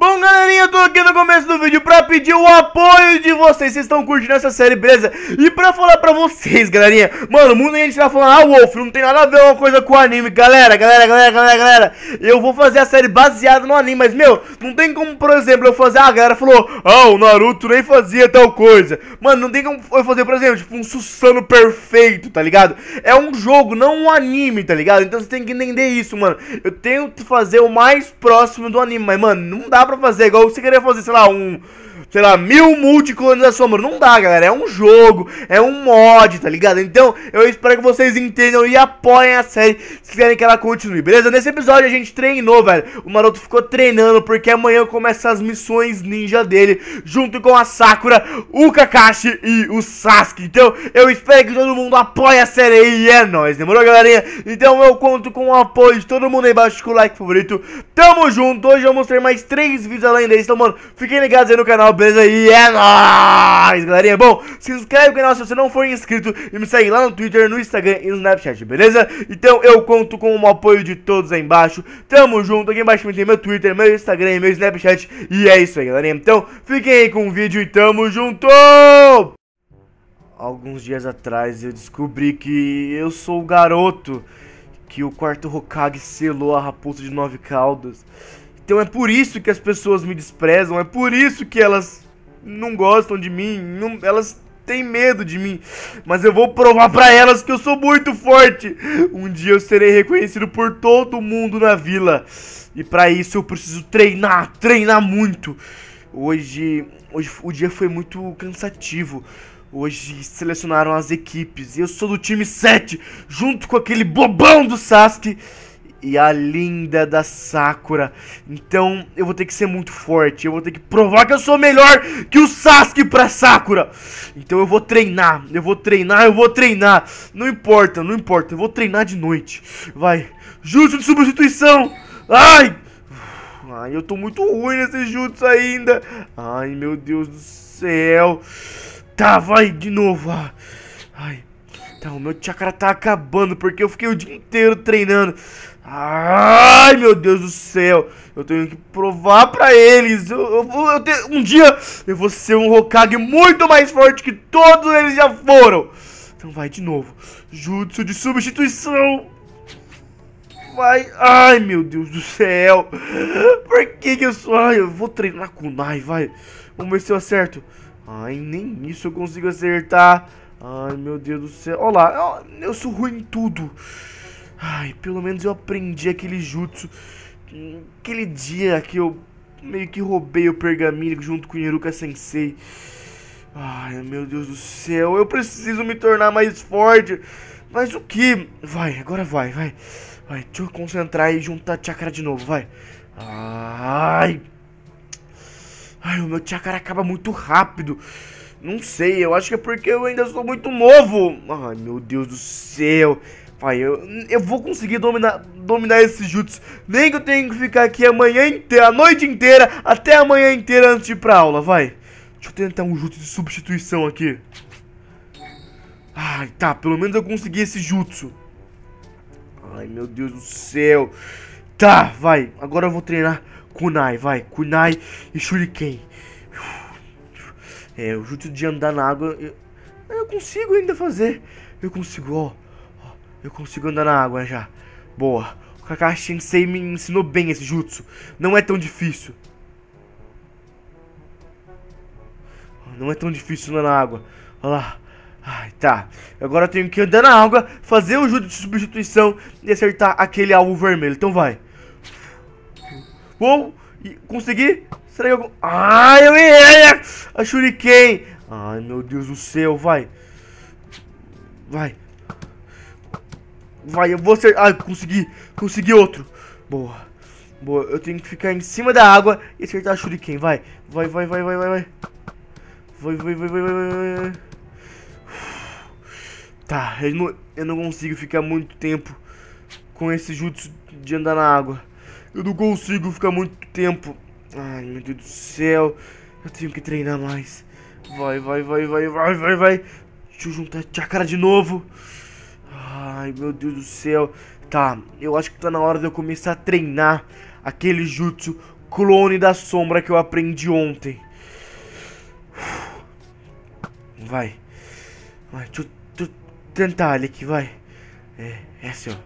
Bunga eu tô aqui no começo do vídeo pra pedir o apoio de vocês. Vocês estão curtindo essa série, beleza? E pra falar pra vocês, galerinha. Mano, muita gente tá falando, ah, Wolf, não tem nada a ver uma coisa com o anime. Galera, galera, galera, galera, galera. Eu vou fazer a série baseada no anime, mas, meu, não tem como, por exemplo, eu fazer. Ah, a galera falou, ah, o Naruto nem fazia tal coisa. Mano, não tem como eu fazer, por exemplo, tipo, um Susano perfeito, tá ligado? É um jogo, não um anime, tá ligado? Então você tem que entender isso, mano. Eu tento fazer o mais próximo do anime, mas, mano, não dá pra fazer igual se queria fazer sei lá, um, sei lá, mil multicolonização, mano. Não dá, galera. É um jogo, é um mod, tá ligado? Então, eu espero que vocês entendam e apoiem a série se querem que ela continue, beleza? Nesse episódio a gente treinou, velho. O Maroto ficou treinando porque amanhã começa as missões ninja dele, junto com a Sakura, o Kakashi e o Sasuke. Então, eu espero que todo mundo apoie a série aí e é nóis, demorou, galerinha? Então, eu conto com o apoio de todo mundo aí embaixo com o like favorito. Tamo junto, hoje vou mostrar mais três vídeos além desse, então, mano, fiquem ligados aí no canal beleza? E é nóis, galerinha. Bom, se inscreve no canal se você não for inscrito e me segue lá no Twitter, no Instagram e no Snapchat, beleza? Então eu conto com o apoio de todos aí embaixo. Tamo junto. Aqui embaixo tem meu Twitter, meu Instagram e meu Snapchat. E é isso aí, galerinha. Então fiquem aí com o vídeo e tamo junto! Alguns dias atrás eu descobri que eu sou o garoto que o quarto Hokage selou a raposa de nove caudas. Então é por isso que as pessoas me desprezam, é por isso que elas não gostam de mim, não, elas têm medo de mim. Mas eu vou provar para elas que eu sou muito forte. Um dia eu serei reconhecido por todo mundo na vila. E para isso eu preciso treinar, treinar muito. Hoje, hoje o dia foi muito cansativo. Hoje selecionaram as equipes e eu sou do time 7, junto com aquele bobão do Sasuke e a linda da Sakura. Então eu vou ter que ser muito forte, eu vou ter que provar que eu sou melhor que o Sasuke pra Sakura. Então eu vou treinar, eu vou treinar, eu vou treinar. Não importa, não importa, eu vou treinar de noite. Vai, jutsu de substituição. Ai! Ai, eu tô muito ruim nesse jutsu ainda. Ai, meu Deus do céu. Tá, vai de novo. Ah. Ai, tá, o meu chakra tá acabando porque eu fiquei o dia inteiro treinando. Ai, meu Deus do céu. Eu tenho que provar para eles. Eu, eu, eu te, um dia eu vou ser um Hokage muito mais forte que todos eles já foram. Então vai de novo. Jutsu de substituição. Vai. Ai, meu Deus do céu. Por que que eu sou... Ai, eu vou treinar com o Nai, vai. Vamos ver se eu acerto. Ai, nem isso eu consigo acertar. Ai, meu Deus do céu. Olha lá, eu sou ruim em tudo. Ai, pelo menos eu aprendi aquele jutsu. Aquele dia que eu meio que roubei o pergaminho junto com o Iruka Sensei. Ai, meu Deus do céu, eu preciso me tornar mais forte. Mas o que? Vai, agora vai, vai. Vai, deixa eu concentrar e juntar chakra de novo, vai. Ai. Ai, o meu chakra acaba muito rápido. Não sei, eu acho que é porque eu ainda sou muito novo. Ai, meu Deus do céu. Pai, eu, eu vou conseguir dominar, dominar esse jutsu. Nem que eu tenha que ficar aqui a manhã inteira, a noite inteira, até a manhã inteira antes de ir pra aula, vai. Deixa eu tentar um jutsu de substituição aqui. Ai, tá, pelo menos eu consegui esse jutsu. Ai, meu Deus do céu. Tá, vai. Agora eu vou treinar kunai, vai. Kunai e shuriken. É, o jutsu de andar na água... Eu, eu consigo ainda fazer. Eu consigo, ó. Eu consigo andar na água já. Boa. O Kakashi Sensei me ensinou bem esse jutsu. Não é tão difícil. Não é tão difícil andar na água. Olha lá. Ai, tá. Agora eu tenho que andar na água, fazer o jutsu de substituição e acertar aquele alvo vermelho. Então vai. Uou! Consegui? Será que eu... Ai, eu errei! A Shuriken! Ai, meu Deus do céu, vai. Vai. Vai, eu vou acertar. Ah, consegui. Consegui outro. Boa. Boa, eu tenho que ficar em cima da água e acertar a shuriken. Vai, vai, vai, vai, vai, vai, vai. Vai, vai, vai, vai, vai, vai. Tá, eu não, eu não consigo ficar muito tempo com esse jutsu de andar na água. Eu não consigo ficar muito tempo. Ai, meu Deus do céu. Eu tenho que treinar mais. Vai, vai, vai, vai, vai, vai, vai. Deixa eu juntar a cara de novo. Ai, meu Deus do céu. Tá, eu acho que tá na hora de eu começar a treinar aquele jutsu clone da sombra que eu aprendi ontem. Vai. Vai, deixa eu, deixa eu tentar ele aqui, vai. É, é assim, ó.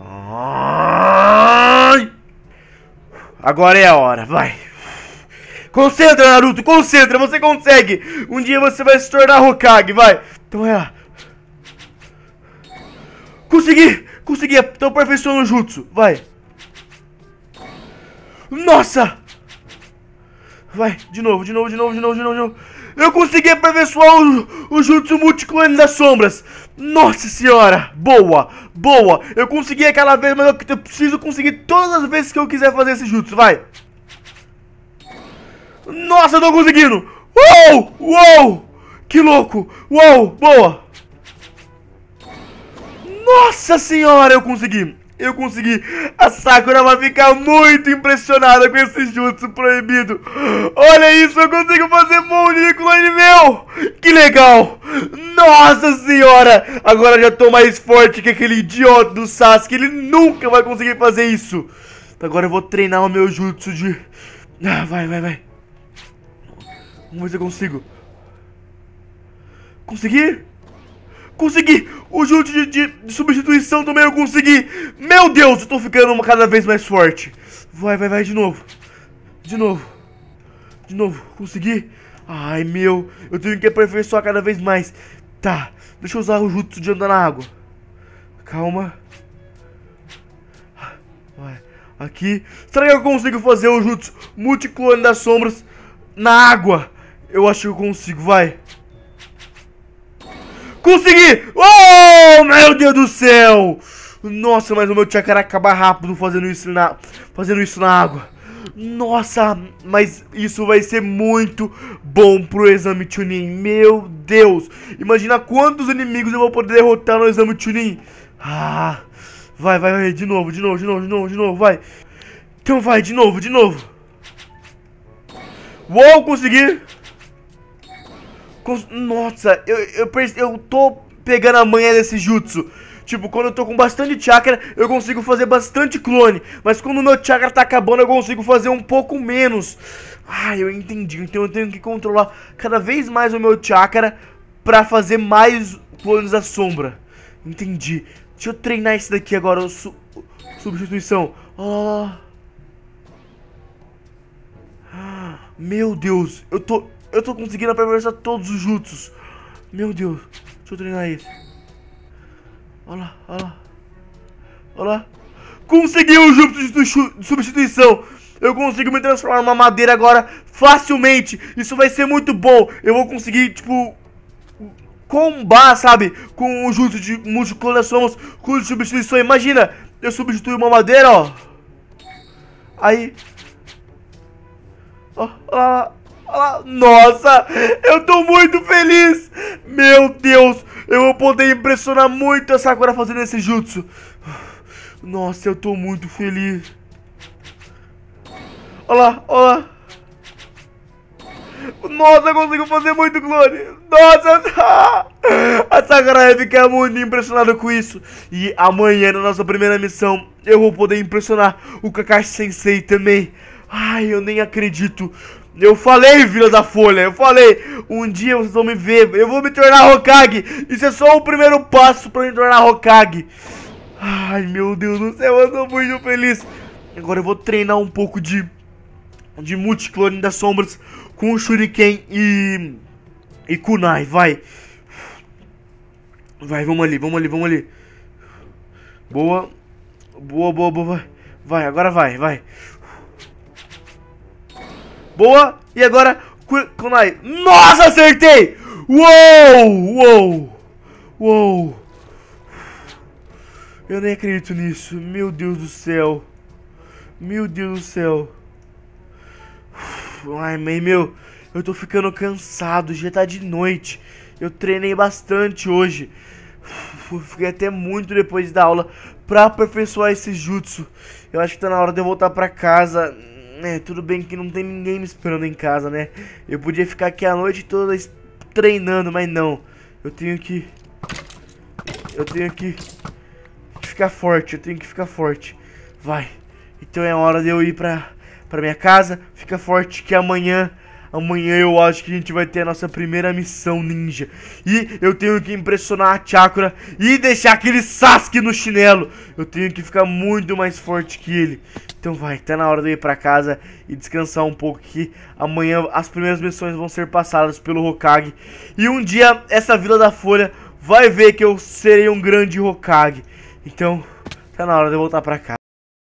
Ai! Agora é a hora, vai. Concentra, Naruto, concentra, você consegue. Um dia você vai se tornar Hokage, vai. Então é lá. Consegui! Consegui! Então aperfeiçoando o jutsu. Vai. Nossa! Vai, de novo, de novo, de novo, de novo, de novo, de novo. Eu consegui aperfeiçoar o, o Jutsu Multiclone das Sombras. Nossa senhora, boa, boa. Eu consegui é aquela vez, mas eu, eu preciso conseguir todas as vezes que eu quiser fazer esse Jutsu, vai. Nossa, eu tô conseguindo. Uou, uou, que louco. Uou, boa. Nossa senhora, eu consegui! Eu consegui! A Sakura vai ficar muito impressionada com esse jutsu proibido! Olha isso, eu consigo fazer bullying meu! Que legal! Nossa senhora! Agora já tô mais forte que aquele idiota do Sasuke! Ele nunca vai conseguir fazer isso! Agora eu vou treinar o meu jutsu de... Ah, vai, vai, vai! Vamos ver se eu consigo! Consegui? Consegui! O jutsu de, de, de, substituição também eu consegui! Meu Deus, eu tô ficando cada vez mais forte! Vai, vai, vai, de novo! De novo! De novo, consegui! Ai, meu! Eu tenho que aperfeiçoar cada vez mais! Tá, deixa eu usar o jutsu de andar na água. Calma. Vai, aqui. Será que eu consigo fazer o jutsu multiclone das sombras na água? Eu acho que eu consigo, vai! Consegui! Oh, meu Deus do céu! Nossa, mas o meu chakra acaba rápido fazendo isso na, fazendo isso na água. Nossa, mas isso vai ser muito bom pro exame Chunin. Meu Deus, imagina quantos inimigos eu vou poder derrotar no exame Chunin. Ah, vai, vai, vai, de novo, de novo, de novo, de novo, de novo, vai. Então vai, de novo, de novo. Uou, consegui. Cons... Nossa, eu, eu, eu tô pegando a manha desse jutsu. Tipo, quando eu tô com bastante chakra, eu consigo fazer bastante clone. Mas quando o meu chakra tá acabando, eu consigo fazer um pouco menos. Ah, eu entendi. Então eu tenho que controlar cada vez mais o meu chakra pra fazer mais clones da sombra. Entendi. Deixa eu treinar esse daqui agora. Su substituição. Oh. Ah, meu Deus, eu tô... Eu tô conseguindo aperfeiçoar todos os jutsus. Meu Deus. Deixa eu treinar isso. Olha lá, olha lá. Olha lá. Consegui o jutsu de substituição. Eu consigo me transformar numa madeira agora facilmente. Isso vai ser muito bom. Eu vou conseguir, tipo, combar, sabe? Com o jutsu de múltiplas somos com substituição. Imagina, eu substituo uma madeira, ó. Aí. Ó, ó, ah, nossa, eu tô muito feliz! Meu Deus, eu vou poder impressionar muito a Sakura fazendo esse jutsu. Nossa, eu tô muito feliz. Olha lá, olha lá. Nossa, conseguiu fazer muito clone. Nossa, a Sakura vai ficar muito impressionada com isso. E amanhã, na nossa primeira missão, eu vou poder impressionar o Kakashi Sensei também. Ai, eu nem acredito. Eu falei, Vila da Folha, eu falei, um dia vocês vão me ver, eu vou me tornar Hokage. Isso é só o primeiro passo pra me tornar Hokage. Ai, meu Deus do céu, eu tô muito feliz. Agora eu vou treinar um pouco de de multiclone das sombras com Shuriken e e Kunai, vai. Vai, vamos ali, vamos ali, vamos ali. Boa. Boa, boa, boa, vai. Vai, agora vai, vai. Boa. E agora, Kunai. Nossa, acertei! Uou! Uou! Uou! Eu nem acredito nisso. Meu Deus do céu. Meu Deus do céu. Ai, mãe, meu. Eu tô ficando cansado. Já tá de noite. Eu treinei bastante hoje. Fiquei até muito depois da aula pra aperfeiçoar esse jutsu. Eu acho que tá na hora de eu voltar pra casa. É, tudo bem que não tem ninguém me esperando em casa, né? Eu podia ficar aqui a noite toda treinando, mas não. Eu tenho que... Eu tenho que... Ficar forte, eu tenho que ficar forte. Vai. Então é hora de eu ir pra, pra minha casa. Fica forte que amanhã Amanhã eu acho que a gente vai ter a nossa primeira missão ninja. E eu tenho que impressionar a Chakra e deixar aquele Sasuke no chinelo. Eu tenho que ficar muito mais forte que ele. Então vai, tá na hora de ir pra casa e descansar um pouco que amanhã as primeiras missões vão ser passadas pelo Hokage. E um dia essa Vila da Folha vai ver que eu serei um grande Hokage. Então, tá na hora de voltar pra casa.